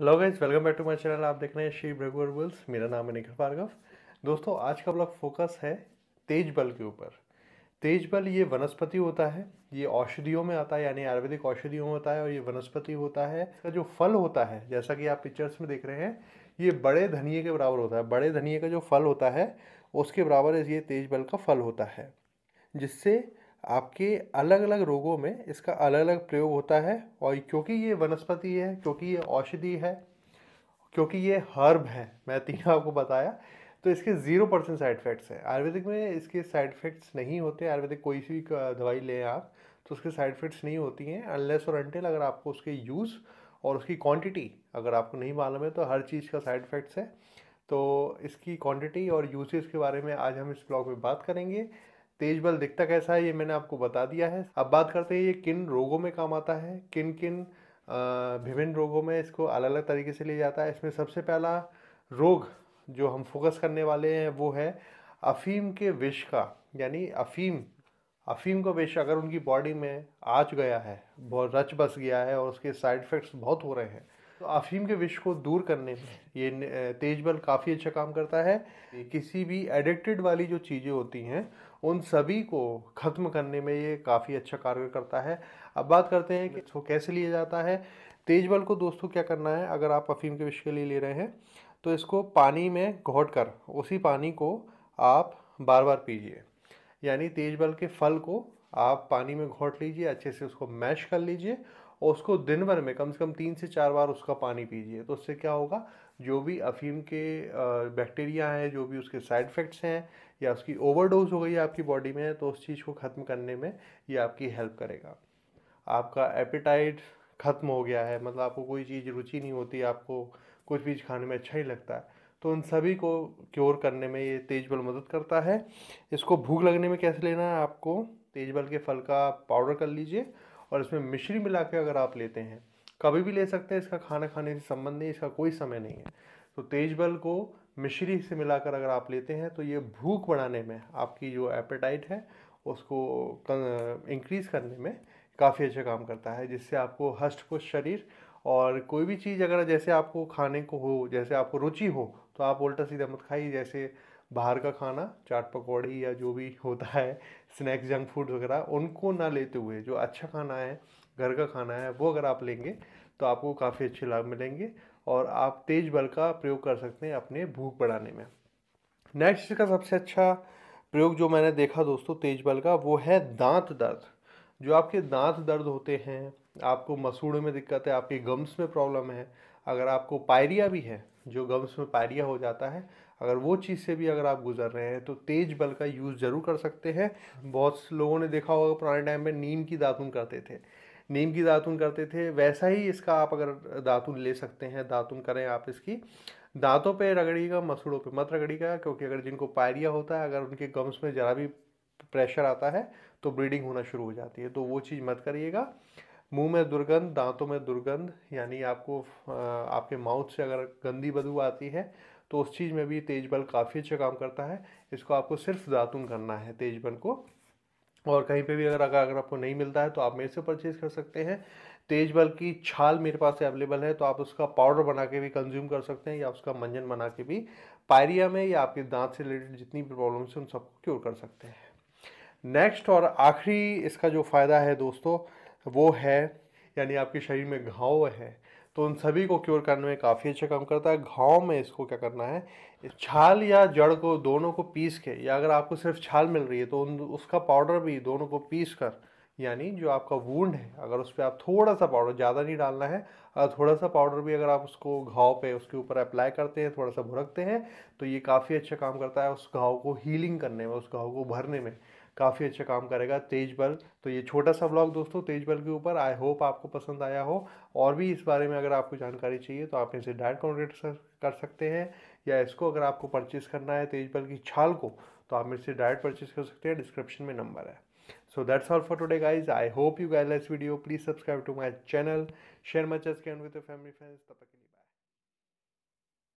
hello guys welcome back to my channel आप देख रहे हैं श्री भ्रघुअर बुल्स मेरा नाम है निखिल भार्गव दोस्तों आज का ब्लॉग फोकस है तेज बल के ऊपर तेज बल ये वनस्पति होता है ये औषधियों में आता है यानी आयुर्वेदिक औषधियों में होता है और ये वनस्पति होता है इसका जो फल होता है जैसा कि आप पिक्चर्स में देख रहे हैं ये बड़े धनिए के बराबर होता है बड़े धनिए का जो फल होता है उसके बराबर ये तेज बल का फल होता है जिससे आपके अलग अलग रोगों में इसका अलग अलग प्रयोग होता है और क्योंकि ये वनस्पति है क्योंकि ये औषधि है क्योंकि ये हर्ब है मैं तीन आपको बताया तो इसके ज़ीरो परसेंट साइड इफ़ेक्ट्स हैं आयुर्वेदिक में इसके साइड इफ़ेक्ट्स नहीं होते आयुर्वेदिक कोई सी भी दवाई लें आप तो उसके साइड इफ़ेक्ट्स नहीं होती हैं अनलेस और अनटिल अगर आपको उसके यूज़ और उसकी क्वांटिटी अगर आपको नहीं मालूम है तो हर चीज़ का साइड इफ़ेक्ट्स है तो इसकी क्वांटिटी और यूसेज के बारे में आज हम इस ब्लॉग में बात करेंगे तेज बल दिखता कैसा है ये मैंने आपको बता दिया है अब बात करते हैं ये किन रोगों में काम आता है किन किन विभिन्न रोगों में इसको अलग अलग तरीके से लिया जाता है इसमें सबसे पहला रोग जो हम फोकस करने वाले हैं वो है अफीम के विष का यानी अफीम अफीम का विष अगर उनकी बॉडी में आच गया है बहुत रच बस गया है और उसके साइड इफ़ेक्ट्स बहुत हो रहे हैं तो अफीम के विष को दूर करने में ये तेज बल काफ़ी अच्छा काम करता है किसी भी एडिक्टेड वाली जो चीज़ें होती हैं उन सभी को ख़त्म करने में ये काफ़ी अच्छा कार्य करता है अब बात करते हैं कि इसको कैसे लिया जाता है तेज बल को दोस्तों क्या करना है अगर आप अफीम के विष के लिए ले रहे हैं तो इसको पानी में घोट कर उसी पानी को आप बार बार पीजिए यानी तेज बल के फल को आप पानी में घोट लीजिए अच्छे से उसको मैश कर लीजिए और उसको दिन भर में कम से कम तीन से चार बार उसका पानी पीजिए तो उससे क्या होगा जो भी अफीम के बैक्टीरिया हैं जो भी उसके साइड इफ़ेक्ट्स हैं या उसकी ओवरडोज हो गई है आपकी बॉडी में तो उस चीज़ को ख़त्म करने में ये आपकी हेल्प करेगा आपका एपिटाइट ख़त्म हो गया है मतलब आपको कोई चीज़ रुचि नहीं होती आपको कुछ भी खाने में अच्छा ही लगता है तो उन सभी को क्योर करने में ये तेज बल मदद करता है इसको भूख लगने में कैसे लेना है आपको तेज बल के फल का पाउडर कर लीजिए और इसमें मिश्री मिला के अगर आप लेते हैं कभी भी ले सकते हैं इसका खाना खाने से संबंध नहीं इसका कोई समय नहीं है तो तेज बल को मिश्री से मिलाकर अगर आप लेते हैं तो ये भूख बढ़ाने में आपकी जो एपेटाइट है उसको इंक्रीज़ करने में काफ़ी अच्छा काम करता है जिससे आपको हष्ट पुष्ट शरीर और कोई भी चीज़ अगर जैसे आपको खाने को हो जैसे आपको रुचि हो तो आप उल्टा सीधा मत खाइए जैसे बाहर का खाना चाट पकौड़ी या जो भी होता है स्नैक्स जंक फूड वगैरह उनको ना लेते हुए जो अच्छा खाना है घर का खाना है वो अगर आप लेंगे तो आपको काफ़ी अच्छे लाभ मिलेंगे और आप तेज बल का प्रयोग कर सकते हैं अपने भूख बढ़ाने में नेक्स्ट का सबसे अच्छा प्रयोग जो मैंने देखा दोस्तों तेज बल का वो है दांत दर्द जो आपके दांत दर्द होते हैं आपको मसूड़े में दिक्कत है आपके गम्स में प्रॉब्लम है अगर आपको पायरिया भी है जो गम्स में पायरिया हो जाता है अगर वो चीज़ से भी अगर आप गुजर रहे हैं तो तेज बल का यूज़ ज़रूर कर सकते हैं बहुत से लोगों ने देखा होगा पुराने टाइम में नीम की दातुन करते थे नीम की दातुन करते थे वैसा ही इसका आप अगर दातुन ले सकते हैं दातुन करें आप इसकी दांतों पे रगड़िएगा मसूड़ों पे मत रगड़िएगा क्योंकि अगर जिनको पायरिया होता है अगर उनके गम्स में ज़रा भी प्रेशर आता है तो ब्लीडिंग होना शुरू हो जाती है तो वो चीज़ मत करिएगा मुंह में दुर्गंध दांतों में दुर्गंध यानी आपको आपके माउथ से अगर गंदी बदबू आती है तो उस चीज़ में भी तेज बल काफ़ी अच्छा काम करता है इसको आपको सिर्फ दातुन करना है तेज बल को और कहीं पे भी अगर अगर अगर आपको नहीं मिलता है तो आप मेरे से परचेज़ कर सकते हैं तेज बल की छाल मेरे पास अवेलेबल है तो आप उसका पाउडर बना के भी कंज्यूम कर सकते हैं या उसका मंजन बना के भी पायरिया में या आपके दांत से रिलेटेड जितनी भी प्रॉब्लम्स हैं उन सबको क्योर कर सकते हैं नेक्स्ट और आखिरी इसका जो फ़ायदा है दोस्तों वो है यानी आपके शरीर में घाव है तो उन सभी को क्योर करने में काफ़ी अच्छा काम करता है घाव में इसको क्या करना है छाल या जड़ को दोनों को पीस के या अगर आपको सिर्फ छाल मिल रही है तो उन उसका पाउडर भी दोनों को पीस कर यानी जो आपका वूंड है अगर उस पर आप थोड़ा सा पाउडर ज़्यादा नहीं डालना है थोड़ा सा पाउडर भी अगर आप उसको घाव पे उसके ऊपर अप्लाई करते हैं थोड़ा सा भुरकते हैं तो ये काफ़ी अच्छा काम करता है उस घाव को हीलिंग करने में उस घाव को भरने में काफ़ी अच्छा काम करेगा तेज बल तो ये छोटा सा ब्लॉग दोस्तों तेज बल के ऊपर आई होप आपको पसंद आया हो और भी इस बारे में अगर आपको जानकारी चाहिए तो आप इसे डायरेक्ट कॉन्टेक्ट कर सकते हैं या इसको अगर आपको परचेज़ करना है तेज बल की छाल को तो आप मेरे से डायरेक्ट परचेज़ कर सकते हैं डिस्क्रिप्शन में नंबर है so that's all for today guys i hope you guys like this video please subscribe to my channel share my chess can with your family friends